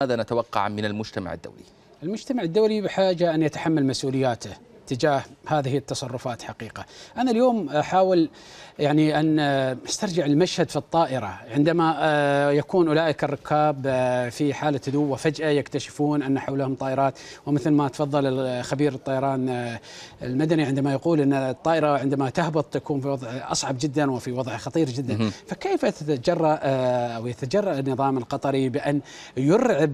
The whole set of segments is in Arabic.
ماذا نتوقع من المجتمع الدولي؟ المجتمع الدولي بحاجة أن يتحمل مسؤولياته تجاه هذه التصرفات حقيقه. انا اليوم احاول يعني ان استرجع المشهد في الطائره عندما آه، يكون اولئك الركاب آه، في حاله هدوء وفجاه يكتشفون ان حولهم طائرات ومثل ما تفضل خبير الطيران آه، المدني عندما يقول ان الطائره عندما تهبط تكون في وضع اصعب جدا وفي وضع خطير جدا، فكيف تتجرأ او يتجرأ النظام القطري بان يرعب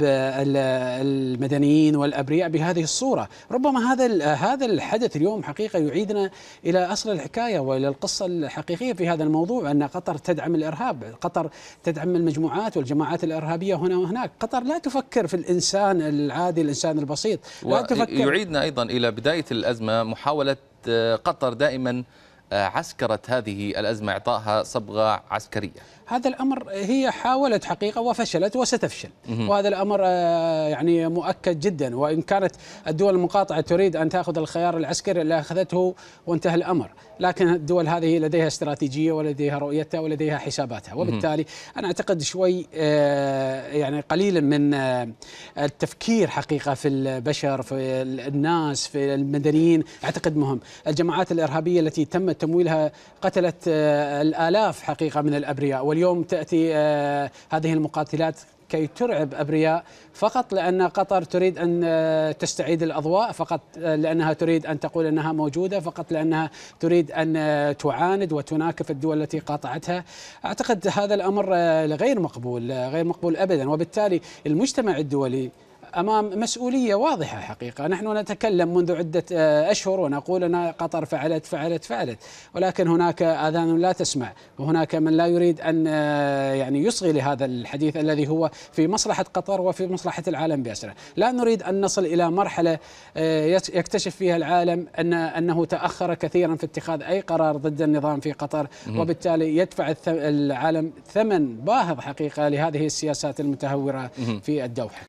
المدنيين والابرياء بهذه الصوره؟ ربما هذا هذا الحدث اليوم حقيقه يعيدنا الى اصل الحكايه والى القصه الحقيقيه في هذا الموضوع ان قطر تدعم الارهاب، قطر تدعم المجموعات والجماعات الارهابيه هنا وهناك، قطر لا تفكر في الانسان العادي الانسان البسيط، لا تفكر يعيدنا ايضا الى بدايه الازمه محاوله آه، قطر دائما عسكرت هذه الأزمة إعطائها صبغة عسكرية هذا الأمر هي حاولت حقيقة وفشلت وستفشل وهذا الأمر آه، يعني مؤكد جدا وإن كانت الدول المقاطعة تريد أن تأخذ الخيار العسكري اللي أخذته وانتهى الأمر لكن الدول هذه لديها استراتيجية ولديها رؤيتها ولديها حساباتها وبالتالي أنا أعتقد شوي آه، يعني قليلا من آه، التفكير حقيقة في البشر في الناس في المدنيين أعتقد مهم الجماعات الإرهابية التي تمت تمويلها قتلت آه، الآلاف حقيقة من الأبرياء واليوم تأتي آه، هذه المقاتلات كي ترعب ابرياء فقط لان قطر تريد ان آه، تستعيد الاضواء فقط لانها تريد ان تقول انها موجوده فقط لانها تريد ان تعاند وتناكف الدول التي قاطعتها اعتقد هذا الامر غير مقبول غير مقبول ابدا وبالتالي المجتمع الدولي امام مسؤوليه واضحه حقيقه، نحن نتكلم منذ عده آه، اشهر ونقول ان قطر فعلت فعلت فعلت، ولكن هناك اذان لا تسمع، وهناك من لا يريد ان آه، يعني يصغي لهذا الحديث الذي هو في مصلحه قطر وفي مصلحه العالم باسره، لا نريد ان نصل الى مرحله آه، يكتشف فيها العالم ان انه تاخر كثيرا في اتخاذ اي قرار ضد النظام في قطر، وبالتالي يدفع العالم ثمن باهظ حقيقه لهذه السياسات المتهوره في الدوحه.